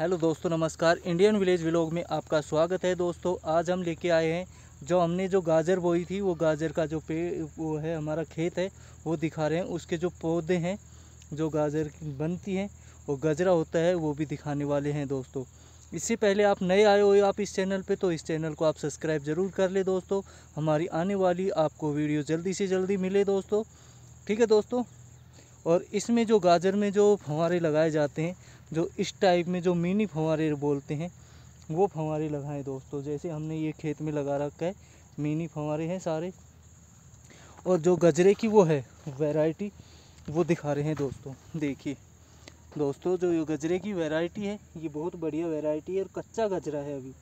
hello दोस्तों नमस्कार Indian village vlog में आपका स्वागत है दोस्तों आज हम लेके आए हैं जो हमने जो गाजर बोई थी वो गाजर का जो पेड़ वो है हमारा खेत है वो दिखा रहे हैं उसके जो पौधे हैं जो गाजर बनती हैं वो गजरा होता है वो भी दिखाने वाले हैं दोस्तों इससे पहले आप नए आए हो आप इस चैनल पे तो इस चैनल को आप सब्सक्राइब ज़रूर कर ले दोस्तों हमारी आने वाली आपको वीडियो जल्दी से जल्दी मिले दोस्तों ठीक है दोस्तों और इसमें जो गाजर में जो हमारे लगाए जाते हैं जो इस टाइप में जो मिनी फंवारे बोलते हैं वो फंवारे लगाएं दोस्तों जैसे हमने ये खेत में लगा रखा है मिनी फंवारे हैं सारे और जो गजरे की वो है वैरायटी वो दिखा रहे हैं दोस्तों देखिए दोस्तों जो ये गजरे की वैरायटी है ये बहुत बढ़िया वैरायटी है और कच्चा गजरा है अभी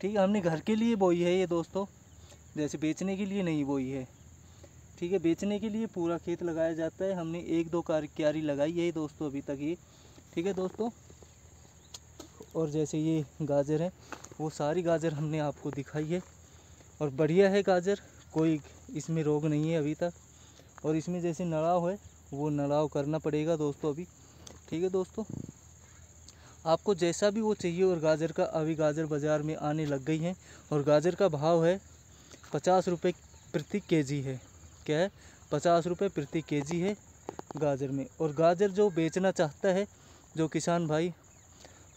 ठीक है हमने घर के लिए बोई है ये दोस्तों जैसे बेचने के लिए नहीं बोई है ठीक है बेचने के लिए पूरा खेत लगाया जाता है हमने एक दो कार क्यारी लगाई है दोस्तों अभी तक ये ठीक है दोस्तों और जैसे ये गाजर है वो सारी गाजर हमने आपको दिखाई है और बढ़िया है गाजर कोई इसमें रोग नहीं है अभी तक और इसमें जैसे नड़ाव है वो नड़ाव करना पड़ेगा दोस्तों अभी ठीक है दोस्तों आपको जैसा भी वो चाहिए और गाजर का अभी गाजर बाज़ार में आने लग गई है और गाजर का भाव है पचास रुपये प्रति जी है क्या है पचास रुपये प्रति जी है गाजर में और गाजर जो बेचना चाहता है जो किसान भाई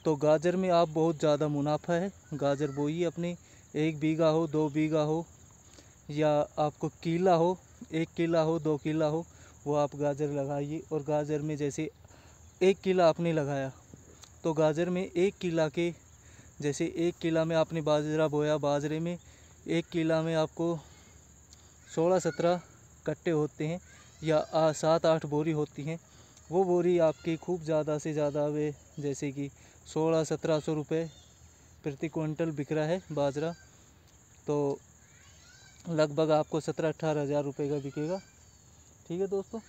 तो गाजर में आप बहुत ज़्यादा मुनाफा है गाजर बोइए अपने एक बीघा हो दो बीघा हो या आपको कीला हो एक किला हो दो किला हो वो आप गाजर लगाइए और गाजर में जैसे एक किला आपने लगाया तो गाजर में एक किला के जैसे एक किला में आपने बाजरा बोया बाजरे में एक किला में आपको सोलह सत्रह कट्टे होते हैं या सात आठ बोरी होती हैं वो बोरी आपकी खूब ज़्यादा से ज़्यादा वे जैसे कि सोलह सत्रह सौ रुपये प्रति क्विंटल बिक रहा है बाजरा तो लगभग आपको सत्रह अठारह हज़ार रुपये का बिकेगा ठीक है दोस्तों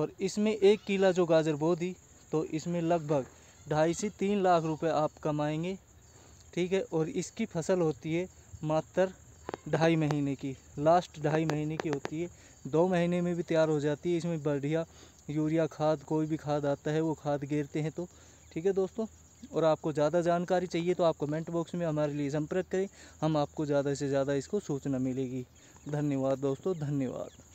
और इसमें एक किला जो गाजर बो दी तो इसमें लगभग ढाई से तीन लाख रुपए आप कमाएंगे ठीक है और इसकी फसल होती है मात्र ढाई महीने की लास्ट ढाई महीने की होती है दो महीने में भी तैयार हो जाती है इसमें बढ़िया यूरिया खाद कोई भी खाद आता है वो खाद गिरते हैं तो ठीक है दोस्तों और आपको ज़्यादा जानकारी चाहिए तो आप कमेंट बॉक्स में हमारे लिए संपर्क करें हम आपको ज़्यादा से ज़्यादा इसको सूचना मिलेगी धन्यवाद दोस्तों धन्यवाद